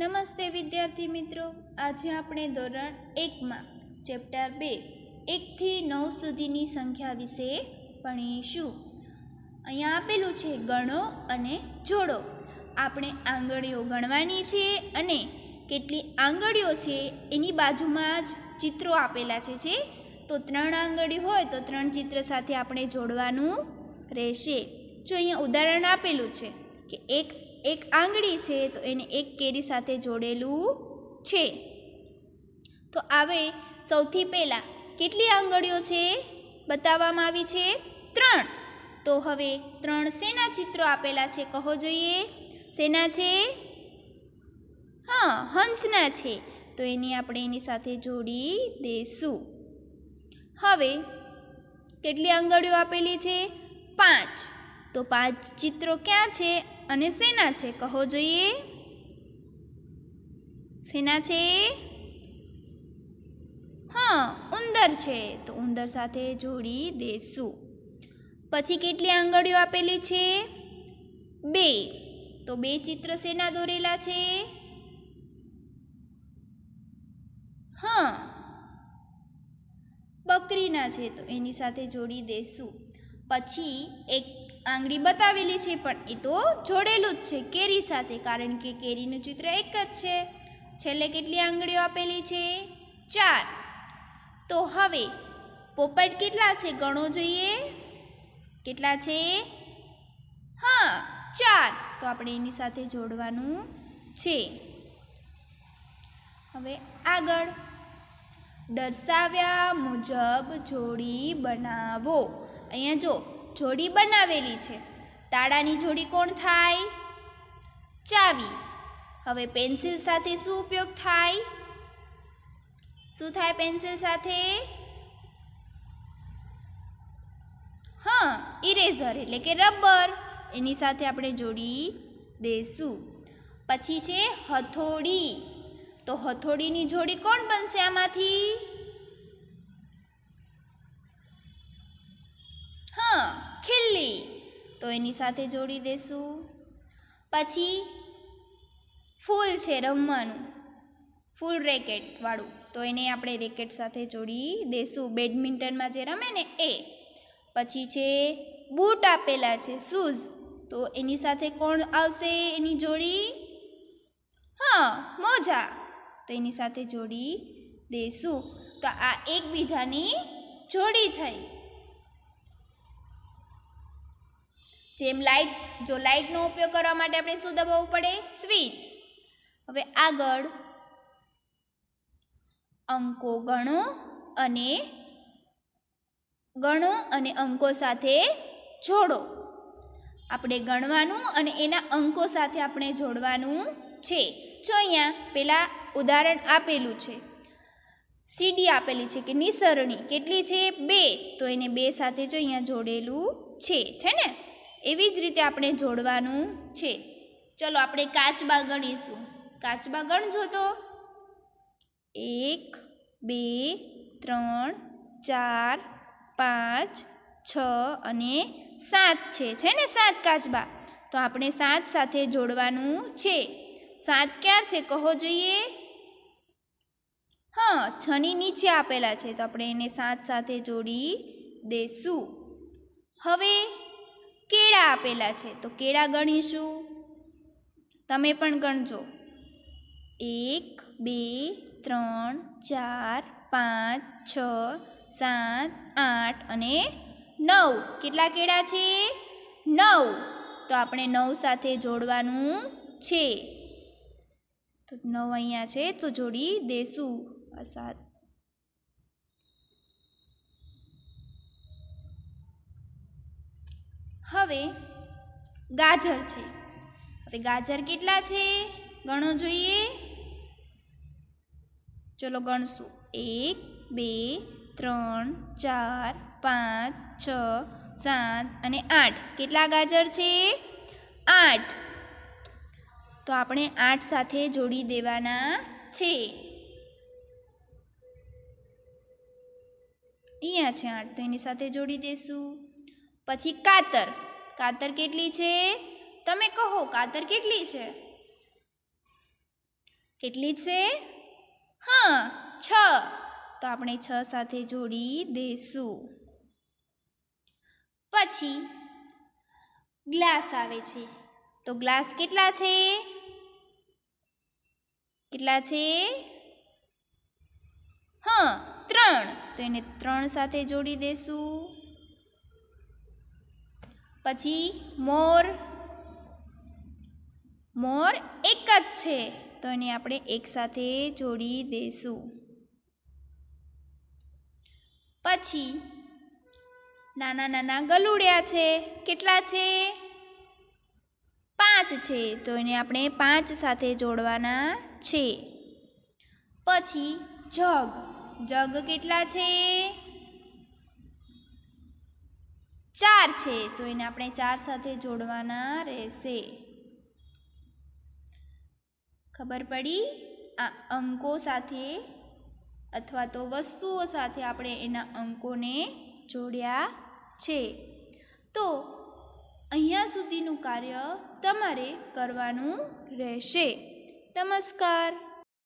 નમસ્તે વિદ્યાર્થી મિત્રો આજે આપણે ધોરણ એકમાં ચેપ્ટર બે એકથી નવ સુધીની સંખ્યા વિશે ભણીશું અહીંયા આપેલું છે ગણો અને જોડો આપણે આંગળીઓ ગણવાની છે અને કેટલી આંગળીઓ છે એની બાજુમાં જ ચિત્રો આપેલા છે જે તો ત્રણ આંગળી હોય તો ત્રણ ચિત્ર સાથે આપણે જોડવાનું રહેશે જો અહીંયા ઉદાહરણ આપેલું છે કે એક એક આંગળી છે તો એને એક કેરી સાથે જોડેલું છે તો આવે સૌથી પહેલાં કેટલી આંગળીઓ છે બતાવવામાં આવી છે ત્રણ તો હવે ત્રણ શેના ચિત્રો આપેલા છે કહો જોઈએ શેના છે હા હંસના છે તો એની આપણે એની સાથે જોડી દઈશું હવે કેટલી આંગળીઓ આપેલી છે પાંચ તો પાંચ ચિત્રો ક્યાં છે અને શેના છે કહો જોઈએ શેના છે હા ઉંદર છે તો ઉંદર સાથે જોડી દેશું પછી કેટલી આંગળીઓ આપેલી છે બે તો બે ચિત્ર શેના દોરેલા છે હા બકરીના છે તો એની સાથે જોડી દેશું પછી એક આંગળી બતાવેલી છે પણ એ તો જોડેલું જ છે કેરી સાથે કારણ કે કેરીનું ચિત્ર એક જ છે છેલ્લે કેટલી આંગળીઓ આપેલી છે ચાર તો હવે પોપટ કેટલા છે ગણો જોઈએ કેટલા છે હા ચાર તો આપણે એની સાથે જોડવાનું છે હવે આગળ દર્શાવ્યા મુજબ જોડી બનાવો અહીંયા જો જોડી બનાવેલી છે તાળાની જોડી કોણ થાય ચાવી હવે પેન્સિલ સાથે શું ઉપયોગ થાય શું થાય પેન્સિલ સાથે હા ઇરેઝર એટલે કે રબર એની સાથે આપણે જોડી દેશું પછી છે હથોડી તો હથોડીની જોડી કોણ બનશે આમાંથી લી તો એની સાથે જોડી દેશું પછી ફૂલ છે રમવાનું ફૂલ રેકેટવાળું તો એને આપણે રેકેટ સાથે જોડી દેશું બેડમિન્ટનમાં જે રમે ને એ પછી છે બૂટ આપેલા છે શૂઝ તો એની સાથે કોણ આવશે એની જોડી હા મોજા તો એની સાથે જોડી દેશું તો આ એકબીજાની જોડી થઈ જેમ લાઇટ્સ જો લાઇટનો ઉપયોગ કરવા માટે આપણે શું દબાવવું પડે સ્વિચ હવે આગળ અંકો ગણો અને ગણો અને અંકો સાથે જોડો આપણે ગણવાનું અને એના અંકો સાથે આપણે જોડવાનું છે જો અહીંયા પહેલાં ઉદાહરણ આપેલું છે સીડી આપેલી છે કે નિસરણી કેટલી છે બે તો એને બે સાથે જો અહીંયા જોડેલું છે છે ને એવી જ રીતે આપણે જોડવાનું છે ચલો આપણે કાચબા ગણીશું કાચબા ગણજો તો એક બે ત્રણ ચાર પાંચ છ અને સાત છે છે ને સાત કાચબા તો આપણે સાત સાથે જોડવાનું છે સાત ક્યાં છે કહો જોઈએ હા છની નીચે આપેલા છે તો આપણે એને સાત સાથે જોડી દેશું હવે કેળા આપેલા છે તો કેળા ગણીશું તમે પણ ગણજો એક બે ત્રણ ચાર પાંચ છ સાત આઠ અને નવ કેટલા કેળા છે નવ તો આપણે નવ સાથે જોડવાનું છે તો નવ અહીંયા છે તો જોડી દેશું આ સાત હવે ગાજર છે હવે ગાજર કેટલા છે ગણો જોઈએ ચલો ગણશું એક બે ત્રણ ચાર પાંચ છ સાત અને આઠ કેટલા ગાજર છે આઠ તો આપણે આઠ સાથે જોડી દેવાના છે અહીંયા છે આઠ તો એની સાથે જોડી દેશું પછી કાતર કાતર કેટલી છે તમે કહો કાતર કેટલી છે કેટલી છે હા છ તો આપણે છ સાથે જોડી દઈશું પછી ગ્લાસ આવે છે તો ગ્લાસ કેટલા છે કેટલા છે હા ત્રણ તો એને ત્રણ સાથે જોડી દેશું પછી મોર મોર એક જ છે તો એને આપણે એકસાથે જોડી દઈશું પછી નાના નાના ગલુડિયા છે કેટલા છે પાંચ છે તો એને આપણે પાંચ સાથે જોડવાના છે પછી જગ જગ કેટલા છે ચાર છે તો એને આપણે ચાર સાથે જોડવાના રહેશે ખબર પડી આ અંકો સાથે અથવા તો વસ્તુઓ સાથે આપણે એના અંકોને જોડ્યા છે તો અહીંયા સુધીનું કાર્ય તમારે કરવાનું રહેશે નમસ્કાર